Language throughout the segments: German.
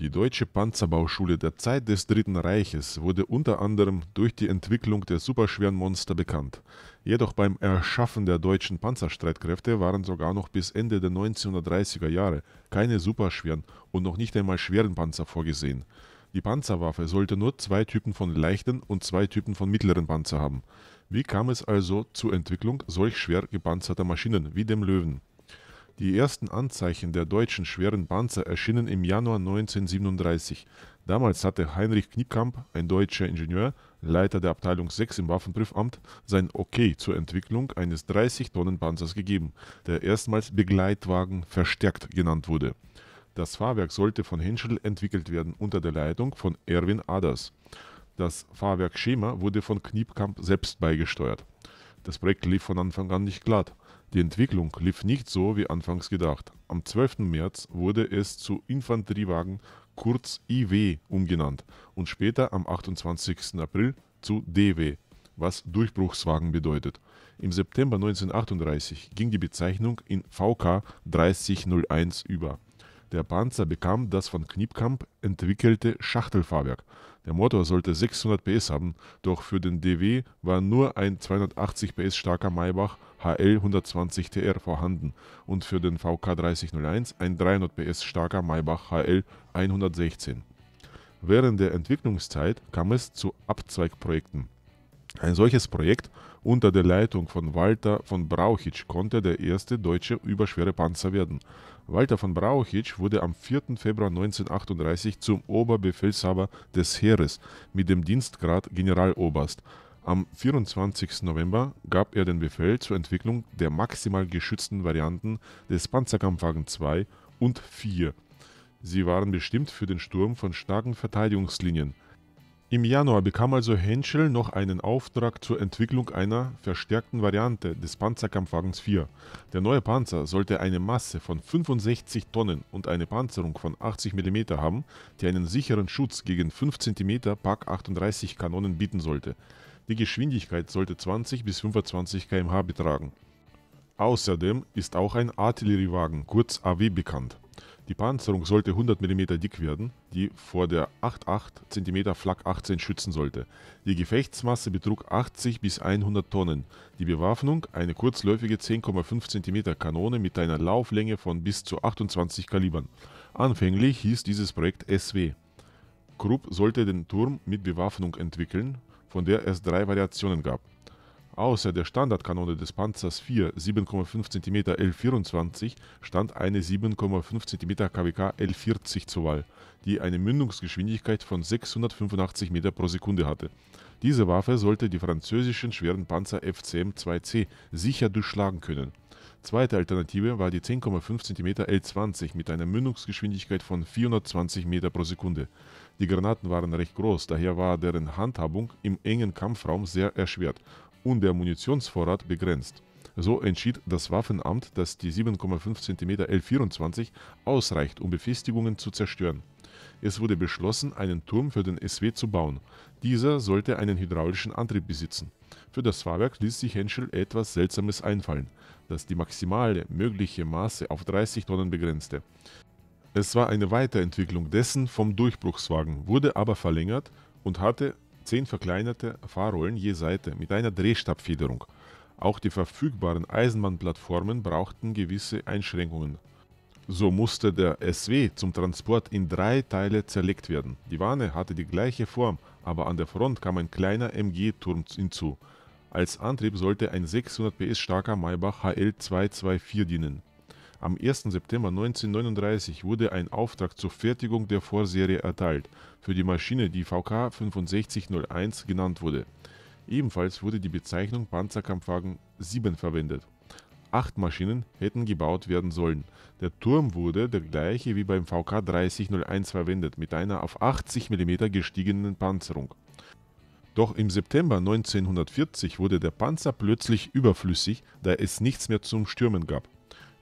Die deutsche Panzerbauschule der Zeit des Dritten Reiches wurde unter anderem durch die Entwicklung der superschweren Monster bekannt. Jedoch beim Erschaffen der deutschen Panzerstreitkräfte waren sogar noch bis Ende der 1930er Jahre keine superschweren und noch nicht einmal schweren Panzer vorgesehen. Die Panzerwaffe sollte nur zwei Typen von leichten und zwei Typen von mittleren Panzer haben. Wie kam es also zur Entwicklung solch schwer gepanzerter Maschinen wie dem Löwen? Die ersten Anzeichen der deutschen schweren Panzer erschienen im Januar 1937. Damals hatte Heinrich Kniekamp, ein deutscher Ingenieur, Leiter der Abteilung 6 im Waffenprüfamt, sein Okay zur Entwicklung eines 30-Tonnen-Panzers gegeben, der erstmals Begleitwagen verstärkt genannt wurde. Das Fahrwerk sollte von Henschel entwickelt werden unter der Leitung von Erwin Aders. Das Fahrwerkschema wurde von Kniepkamp selbst beigesteuert. Das Projekt lief von Anfang an nicht glatt. Die Entwicklung lief nicht so wie anfangs gedacht. Am 12. März wurde es zu Infanteriewagen kurz IW umgenannt und später am 28. April zu DW, was Durchbruchswagen bedeutet. Im September 1938 ging die Bezeichnung in VK 3001 über der Panzer bekam das von Kniepkamp entwickelte Schachtelfahrwerk. Der Motor sollte 600 PS haben, doch für den DW war nur ein 280 PS starker Maybach HL 120 TR vorhanden und für den VK 3001 ein 300 PS starker Maybach HL 116. Während der Entwicklungszeit kam es zu Abzweigprojekten. Ein solches Projekt unter der Leitung von Walter von Brauchitsch konnte der erste deutsche überschwere Panzer werden. Walter von Brauchitsch wurde am 4. Februar 1938 zum Oberbefehlshaber des Heeres mit dem Dienstgrad Generaloberst. Am 24. November gab er den Befehl zur Entwicklung der maximal geschützten Varianten des Panzerkampfwagen 2 und 4. Sie waren bestimmt für den Sturm von starken Verteidigungslinien. Im Januar bekam also Henschel noch einen Auftrag zur Entwicklung einer verstärkten Variante des Panzerkampfwagens 4. Der neue Panzer sollte eine Masse von 65 Tonnen und eine Panzerung von 80 mm haben, die einen sicheren Schutz gegen 5 cm Pak 38 Kanonen bieten sollte. Die Geschwindigkeit sollte 20 bis 25 km/h betragen. Außerdem ist auch ein Artilleriewagen, kurz AW, bekannt. Die Panzerung sollte 100 mm dick werden, die vor der 8,8 cm Flak 18 schützen sollte. Die Gefechtsmasse betrug 80 bis 100 Tonnen. Die Bewaffnung eine kurzläufige 10,5 cm Kanone mit einer Lauflänge von bis zu 28 Kalibern. Anfänglich hieß dieses Projekt SW. Krupp sollte den Turm mit Bewaffnung entwickeln, von der es drei Variationen gab. Außer der Standardkanone des Panzers IV 7,5 cm L24 stand eine 7,5 cm KWK L40 zur Wahl, die eine Mündungsgeschwindigkeit von 685 m pro Sekunde hatte. Diese Waffe sollte die französischen schweren Panzer FCM-2C sicher durchschlagen können. Zweite Alternative war die 10,5 cm L20 mit einer Mündungsgeschwindigkeit von 420 m pro Sekunde. Die Granaten waren recht groß, daher war deren Handhabung im engen Kampfraum sehr erschwert und der Munitionsvorrat begrenzt. So entschied das Waffenamt, dass die 7,5 cm L24 ausreicht, um Befestigungen zu zerstören. Es wurde beschlossen, einen Turm für den SW zu bauen. Dieser sollte einen hydraulischen Antrieb besitzen. Für das Fahrwerk ließ sich Henschel etwas Seltsames einfallen, das die maximale mögliche Maße auf 30 Tonnen begrenzte. Es war eine Weiterentwicklung dessen vom Durchbruchswagen, wurde aber verlängert und hatte 10 verkleinerte Fahrrollen je Seite mit einer Drehstabfederung. Auch die verfügbaren Eisenbahnplattformen brauchten gewisse Einschränkungen. So musste der SW zum Transport in drei Teile zerlegt werden. Die Wanne hatte die gleiche Form, aber an der Front kam ein kleiner MG-Turm hinzu. Als Antrieb sollte ein 600 PS starker Maybach HL 224 dienen. Am 1. September 1939 wurde ein Auftrag zur Fertigung der Vorserie erteilt, für die Maschine, die VK 6501 genannt wurde. Ebenfalls wurde die Bezeichnung Panzerkampfwagen 7 verwendet. Acht Maschinen hätten gebaut werden sollen. Der Turm wurde der gleiche wie beim VK 3001 verwendet, mit einer auf 80 mm gestiegenen Panzerung. Doch im September 1940 wurde der Panzer plötzlich überflüssig, da es nichts mehr zum Stürmen gab.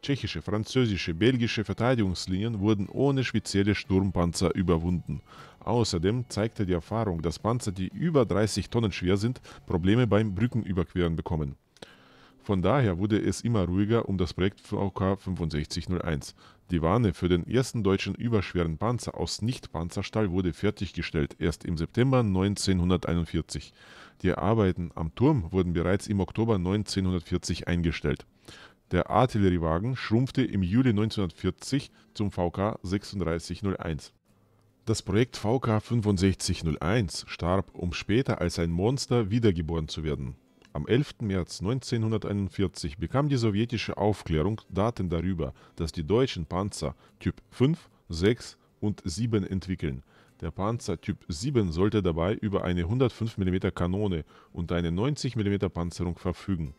Tschechische, französische, belgische Verteidigungslinien wurden ohne spezielle Sturmpanzer überwunden. Außerdem zeigte die Erfahrung, dass Panzer, die über 30 Tonnen schwer sind, Probleme beim Brückenüberqueren bekommen. Von daher wurde es immer ruhiger um das Projekt VK 6501. Die Warne für den ersten deutschen überschweren Panzer aus Nicht-Panzerstahl wurde fertiggestellt, erst im September 1941. Die Arbeiten am Turm wurden bereits im Oktober 1940 eingestellt. Der Artilleriewagen schrumpfte im Juli 1940 zum VK 3601. Das Projekt VK 6501 starb, um später als ein Monster wiedergeboren zu werden. Am 11. März 1941 bekam die sowjetische Aufklärung Daten darüber, dass die deutschen Panzer Typ 5, 6 und 7 entwickeln. Der Panzer Typ 7 sollte dabei über eine 105 mm Kanone und eine 90 mm Panzerung verfügen.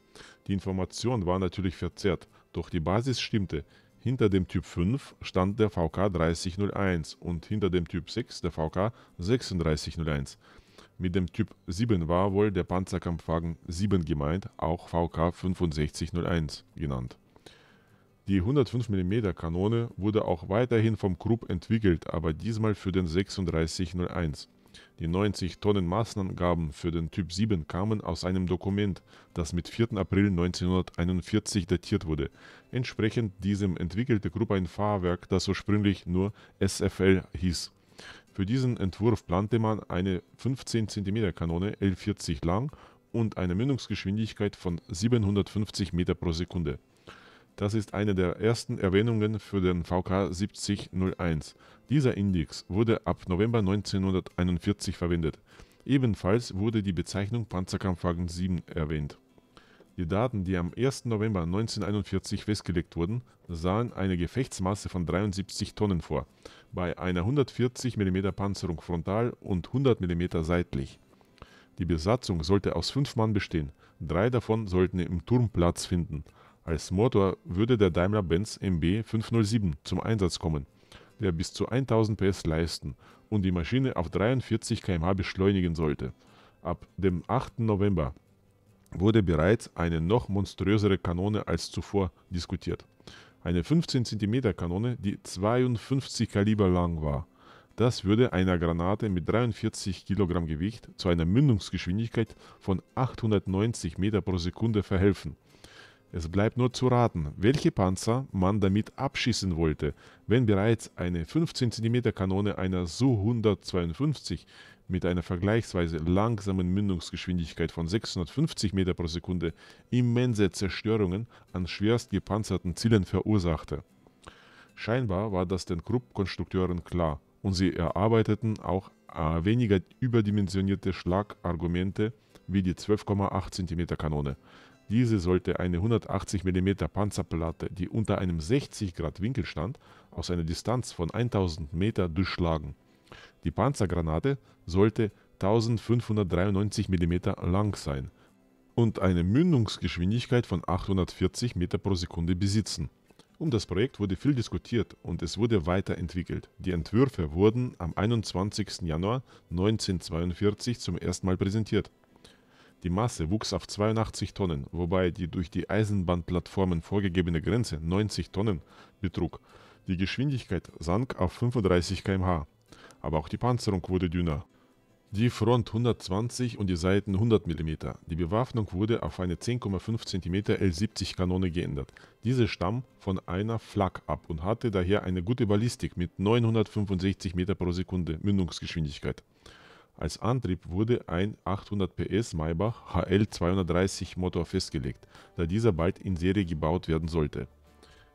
Die Information war natürlich verzerrt, doch die Basis stimmte. Hinter dem Typ 5 stand der VK 3001 und hinter dem Typ 6 der VK 3601. Mit dem Typ 7 war wohl der Panzerkampfwagen 7 gemeint, auch VK 6501 genannt. Die 105 mm Kanone wurde auch weiterhin vom Krupp entwickelt, aber diesmal für den 3601. Die 90 Tonnen Maßangaben für den Typ 7 kamen aus einem Dokument, das mit 4. April 1941 datiert wurde. Entsprechend diesem entwickelte Gruppe ein Fahrwerk, das ursprünglich nur SFL hieß. Für diesen Entwurf plante man eine 15 cm Kanone L40 lang und eine Mündungsgeschwindigkeit von 750 m pro Sekunde das ist eine der ersten Erwähnungen für den VK 7001. Dieser Index wurde ab November 1941 verwendet. Ebenfalls wurde die Bezeichnung Panzerkampfwagen 7 erwähnt. Die Daten, die am 1. November 1941 festgelegt wurden, sahen eine Gefechtsmasse von 73 Tonnen vor, bei einer 140 mm Panzerung frontal und 100 mm seitlich. Die Besatzung sollte aus fünf Mann bestehen, drei davon sollten im Turm Platz finden – als Motor würde der Daimler-Benz MB 507 zum Einsatz kommen, der bis zu 1000 PS leisten und die Maschine auf 43 km/h beschleunigen sollte. Ab dem 8. November wurde bereits eine noch monströsere Kanone als zuvor diskutiert. Eine 15 cm Kanone, die 52 Kaliber lang war. Das würde einer Granate mit 43 kg Gewicht zu einer Mündungsgeschwindigkeit von 890 m pro Sekunde verhelfen. Es bleibt nur zu raten, welche Panzer man damit abschießen wollte, wenn bereits eine 15 cm Kanone einer Su-152 mit einer vergleichsweise langsamen Mündungsgeschwindigkeit von 650 m pro Sekunde immense Zerstörungen an schwerst gepanzerten Zielen verursachte. Scheinbar war das den Krupp-Konstrukteuren klar und sie erarbeiteten auch äh, weniger überdimensionierte Schlagargumente wie die 12,8 cm Kanone, diese sollte eine 180 mm Panzerplatte, die unter einem 60 Grad Winkel stand, aus einer Distanz von 1000 Meter durchschlagen. Die Panzergranate sollte 1593 mm lang sein und eine Mündungsgeschwindigkeit von 840 Meter pro Sekunde besitzen. Um das Projekt wurde viel diskutiert und es wurde weiterentwickelt. Die Entwürfe wurden am 21. Januar 1942 zum ersten Mal präsentiert. Die Masse wuchs auf 82 Tonnen, wobei die durch die Eisenbahnplattformen vorgegebene Grenze 90 Tonnen betrug. Die Geschwindigkeit sank auf 35 km/h. Aber auch die Panzerung wurde dünner. Die Front 120 und die Seiten 100 mm. Die Bewaffnung wurde auf eine 10,5 cm L70 Kanone geändert. Diese stamm von einer Flak ab und hatte daher eine gute Ballistik mit 965 m pro Sekunde Mündungsgeschwindigkeit. Als Antrieb wurde ein 800 PS Maybach HL230 Motor festgelegt, da dieser bald in Serie gebaut werden sollte.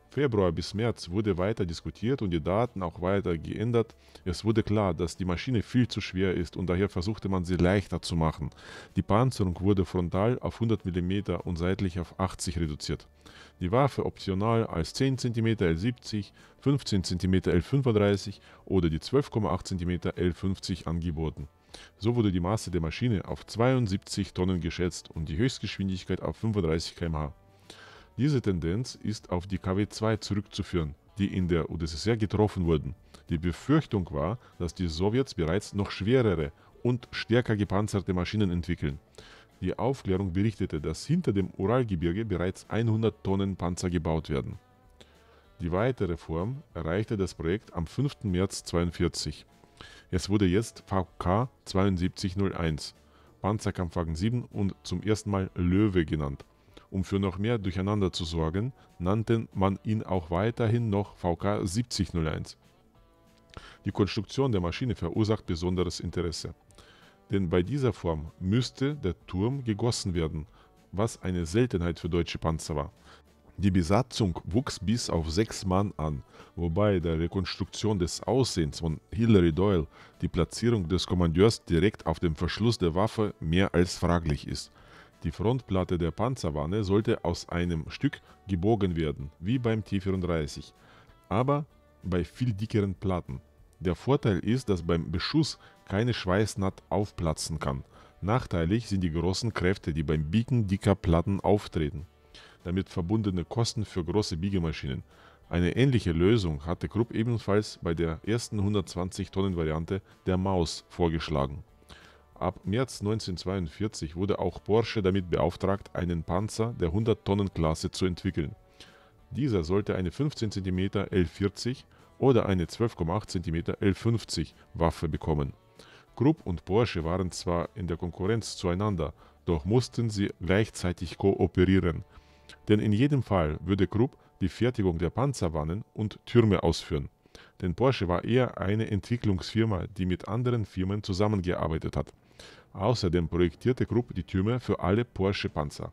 Februar bis März wurde weiter diskutiert und die Daten auch weiter geändert. Es wurde klar, dass die Maschine viel zu schwer ist und daher versuchte man sie leichter zu machen. Die Panzerung wurde frontal auf 100 mm und seitlich auf 80 reduziert. Die Waffe optional als 10 cm L70, 15 cm L35 oder die 12,8 cm L50 angeboten. So wurde die Masse der Maschine auf 72 Tonnen geschätzt und die Höchstgeschwindigkeit auf 35 km/h. Diese Tendenz ist auf die KW-2 zurückzuführen, die in der UdSSR getroffen wurden. Die Befürchtung war, dass die Sowjets bereits noch schwerere und stärker gepanzerte Maschinen entwickeln. Die Aufklärung berichtete, dass hinter dem Uralgebirge bereits 100 Tonnen Panzer gebaut werden. Die weitere Form erreichte das Projekt am 5. März 1942. Es wurde jetzt VK 7201, Panzerkampfwagen 7 und zum ersten Mal Löwe genannt. Um für noch mehr Durcheinander zu sorgen, nannte man ihn auch weiterhin noch VK 7001. Die Konstruktion der Maschine verursacht besonderes Interesse. Denn bei dieser Form müsste der Turm gegossen werden, was eine Seltenheit für deutsche Panzer war. Die Besatzung wuchs bis auf sechs Mann an, wobei der Rekonstruktion des Aussehens von Hillary Doyle die Platzierung des Kommandeurs direkt auf dem Verschluss der Waffe mehr als fraglich ist. Die Frontplatte der Panzerwanne sollte aus einem Stück gebogen werden, wie beim T-34, aber bei viel dickeren Platten. Der Vorteil ist, dass beim Beschuss keine Schweißnaht aufplatzen kann. Nachteilig sind die großen Kräfte, die beim Biegen dicker Platten auftreten damit verbundene Kosten für große Biegemaschinen. Eine ähnliche Lösung hatte Krupp ebenfalls bei der ersten 120-Tonnen-Variante der Maus vorgeschlagen. Ab März 1942 wurde auch Porsche damit beauftragt, einen Panzer der 100-Tonnen-Klasse zu entwickeln. Dieser sollte eine 15 cm L40 oder eine 12,8 cm L50 Waffe bekommen. Krupp und Porsche waren zwar in der Konkurrenz zueinander, doch mussten sie gleichzeitig kooperieren – denn in jedem Fall würde Krupp die Fertigung der Panzerwannen und Türme ausführen. Denn Porsche war eher eine Entwicklungsfirma, die mit anderen Firmen zusammengearbeitet hat. Außerdem projektierte Krupp die Türme für alle Porsche-Panzer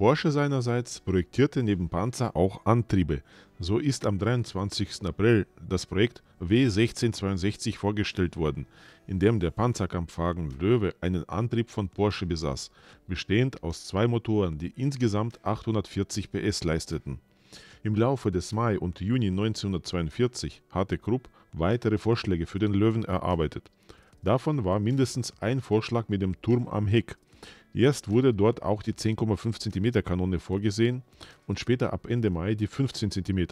Porsche seinerseits projektierte neben Panzer auch Antriebe. So ist am 23. April das Projekt W1662 vorgestellt worden, in dem der Panzerkampfwagen Löwe einen Antrieb von Porsche besaß, bestehend aus zwei Motoren, die insgesamt 840 PS leisteten. Im Laufe des Mai und Juni 1942 hatte Krupp weitere Vorschläge für den Löwen erarbeitet. Davon war mindestens ein Vorschlag mit dem Turm am Heck – Erst wurde dort auch die 10,5 cm Kanone vorgesehen und später ab Ende Mai die 15 cm.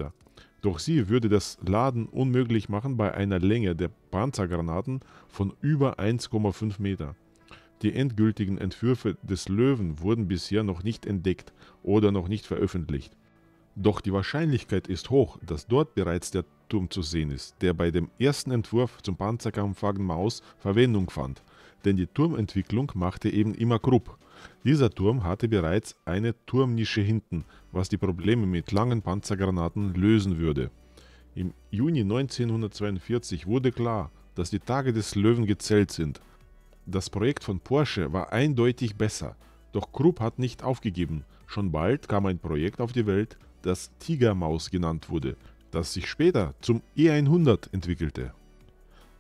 Doch sie würde das Laden unmöglich machen bei einer Länge der Panzergranaten von über 1,5 Meter. Die endgültigen Entwürfe des Löwen wurden bisher noch nicht entdeckt oder noch nicht veröffentlicht. Doch die Wahrscheinlichkeit ist hoch, dass dort bereits der Turm zu sehen ist, der bei dem ersten Entwurf zum Panzerkampfwagen Maus Verwendung fand denn die Turmentwicklung machte eben immer Krupp. Dieser Turm hatte bereits eine Turmnische hinten, was die Probleme mit langen Panzergranaten lösen würde. Im Juni 1942 wurde klar, dass die Tage des Löwen gezählt sind. Das Projekt von Porsche war eindeutig besser, doch Krupp hat nicht aufgegeben. Schon bald kam ein Projekt auf die Welt, das Tigermaus genannt wurde, das sich später zum E100 entwickelte.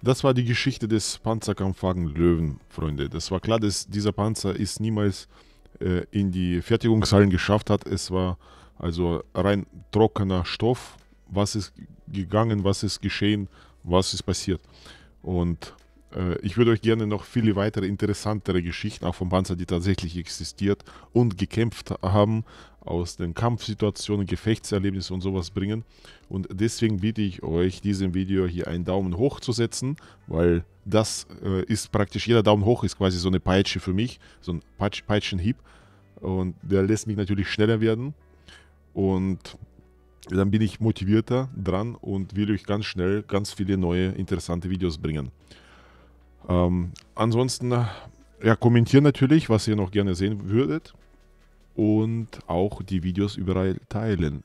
Das war die Geschichte des Panzerkampfwagen Löwen, Freunde. Das war klar, dass dieser Panzer es niemals äh, in die Fertigungshallen geschafft hat. Es war also rein trockener Stoff. Was ist gegangen, was ist geschehen, was ist passiert. Und äh, ich würde euch gerne noch viele weitere interessantere Geschichten, auch von Panzer, die tatsächlich existiert und gekämpft haben, aus den Kampfsituationen, Gefechtserlebnissen und sowas bringen. Und deswegen bitte ich euch, diesem Video hier einen Daumen hoch zu setzen, weil das äh, ist praktisch, jeder Daumen hoch ist quasi so eine Peitsche für mich, so ein Peitsch, Peitschenhieb. Und der lässt mich natürlich schneller werden. Und dann bin ich motivierter dran und will euch ganz schnell ganz viele neue interessante Videos bringen. Ähm, ansonsten, ja, kommentieren natürlich, was ihr noch gerne sehen würdet. Und auch die Videos überall teilen.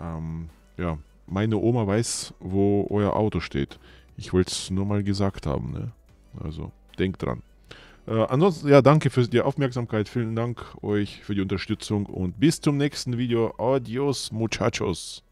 Ähm, ja, meine Oma weiß, wo euer Auto steht. Ich wollte es nur mal gesagt haben, ne? Also, denkt dran. Äh, ansonsten, ja, danke für die Aufmerksamkeit. Vielen Dank euch für die Unterstützung und bis zum nächsten Video. Adios, Muchachos.